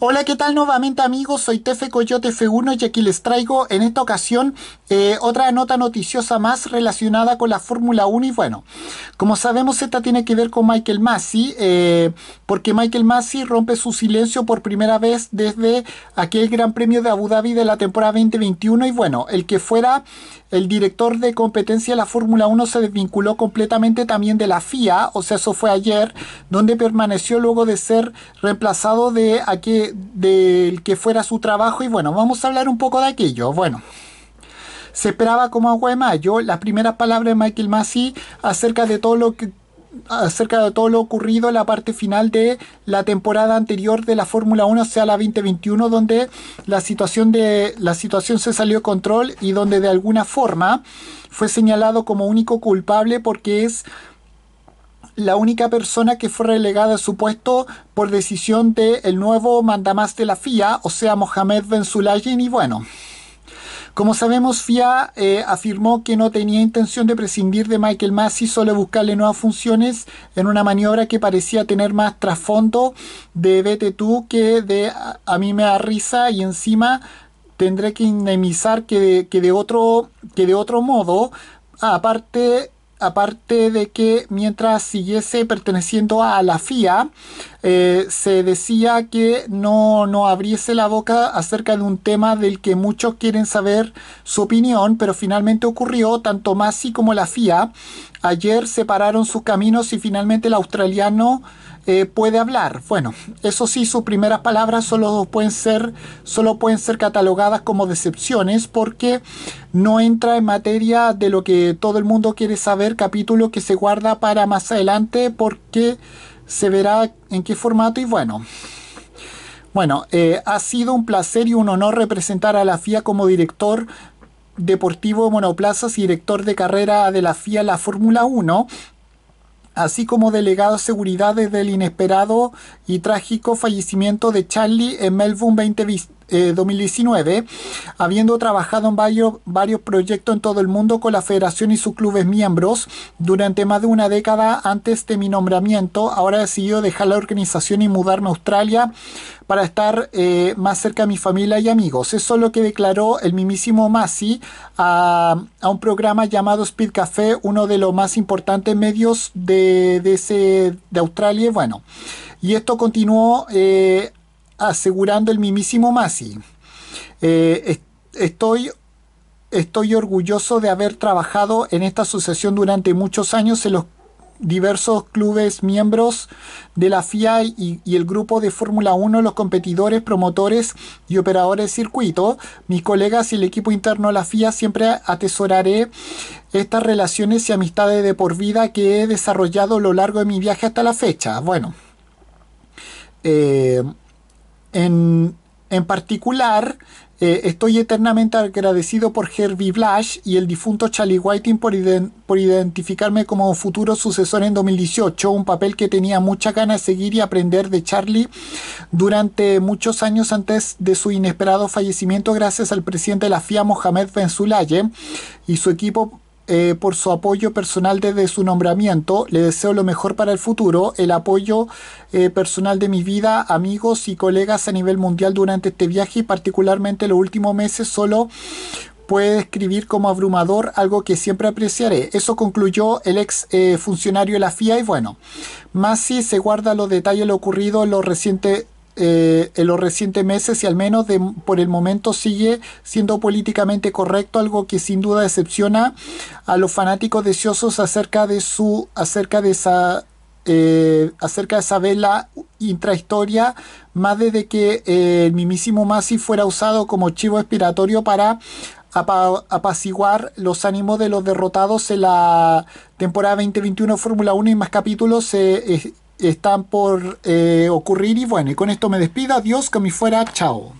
Hola, ¿qué tal nuevamente amigos? Soy Tefe Coyote F1 y aquí les traigo en esta ocasión eh, otra nota noticiosa más relacionada con la Fórmula 1 y bueno, como sabemos esta tiene que ver con Michael Massey eh, porque Michael Massey rompe su silencio por primera vez desde aquel Gran Premio de Abu Dhabi de la temporada 2021 y bueno, el que fuera el director de competencia de la Fórmula 1 se desvinculó completamente también de la FIA, o sea, eso fue ayer, donde permaneció luego de ser reemplazado de aquí del que fuera su trabajo y bueno, vamos a hablar un poco de aquello. Bueno, se esperaba como agua de mayo las primeras palabras de Michael Massey acerca de todo lo que acerca de todo lo ocurrido en la parte final de la temporada anterior de la Fórmula 1, o sea la 2021, donde la situación, de, la situación se salió de control y donde de alguna forma fue señalado como único culpable porque es la única persona que fue relegada a su puesto por decisión del el nuevo mandamás de la FIA, o sea, Mohamed Ben Sulayen, y bueno. Como sabemos, FIA eh, afirmó que no tenía intención de prescindir de Michael Massey, solo buscarle nuevas funciones en una maniobra que parecía tener más trasfondo de vete tú que de a, mí me da risa y encima tendré que indemnizar que de, otro, que de otro modo. Ah, aparte, aparte de que mientras siguiese perteneciendo a la FIA, eh, se decía que no, no abriese la boca acerca de un tema del que muchos quieren saber su opinión, pero finalmente ocurrió, tanto Masi como la FIA ayer separaron sus caminos y finalmente el australiano eh, puede hablar. Bueno, eso sí, sus primeras palabras solo pueden, ser, solo pueden ser catalogadas como decepciones porque no entra en materia de lo que todo el mundo quiere saber, capítulo que se guarda para más adelante porque se verá en qué formato y bueno. Bueno, eh, ha sido un placer y un honor representar a la FIA como director deportivo de monoplazas y director de carrera de la FIA la Fórmula 1 así como delegado de seguridad desde el inesperado y trágico fallecimiento de Charlie en Melbourne 2020. 2019, eh, habiendo trabajado en varios, varios proyectos en todo el mundo con la federación y sus clubes miembros durante más de una década antes de mi nombramiento. Ahora he decidido dejar la organización y mudarme a Australia para estar eh, más cerca de mi familia y amigos. Eso es lo que declaró el mismísimo Masi a, un programa llamado Speed Café, uno de los más importantes medios de, de, ese, de Australia. Bueno, y esto continuó eh, asegurando el mimísimo Masi. Eh, estoy estoy orgulloso de haber trabajado en esta asociación durante muchos años en los diversos clubes miembros de la FIA y, el grupo de Fórmula 1, los competidores, promotores y operadores de circuito, mis colegas y el equipo interno de la FIA, siempre atesoraré estas relaciones y amistades de por vida que he desarrollado a lo largo de mi viaje hasta la fecha. Bueno. Eh, en, particular, eh, estoy eternamente agradecido por Herbie Blash y el difunto Charlie Whiting por, por, identificarme como futuro sucesor en 2018, un papel que tenía mucha ganas de seguir y aprender de Charlie durante muchos años antes de su inesperado fallecimiento gracias al presidente de la FIA Mohamed Sulayem, y su equipo eh, por su apoyo personal desde su nombramiento. Le deseo lo mejor para el futuro, el apoyo eh, personal de mi vida, amigos y colegas a nivel mundial durante este viaje y particularmente los últimos meses solo puede describir como abrumador, algo que siempre apreciaré. Eso concluyó el ex eh, funcionario de la FIA y bueno, más si se guarda los detalles de lo ocurrido en los recientes eh, en los recientes meses y al menos por el momento sigue siendo políticamente correcto, algo que sin duda decepciona a los fanáticos deseosos acerca de su acerca de esa eh, acerca de esa vela intrahistoria, más desde que eh, el mismísimo Masi fuera usado como chivo expiratorio para apaciguar los ánimos de los derrotados en la temporada 2021 Fórmula 1 y más capítulos eh, se están por eh, ocurrir y bueno, y con esto me despido, adiós, que me fuera, chao.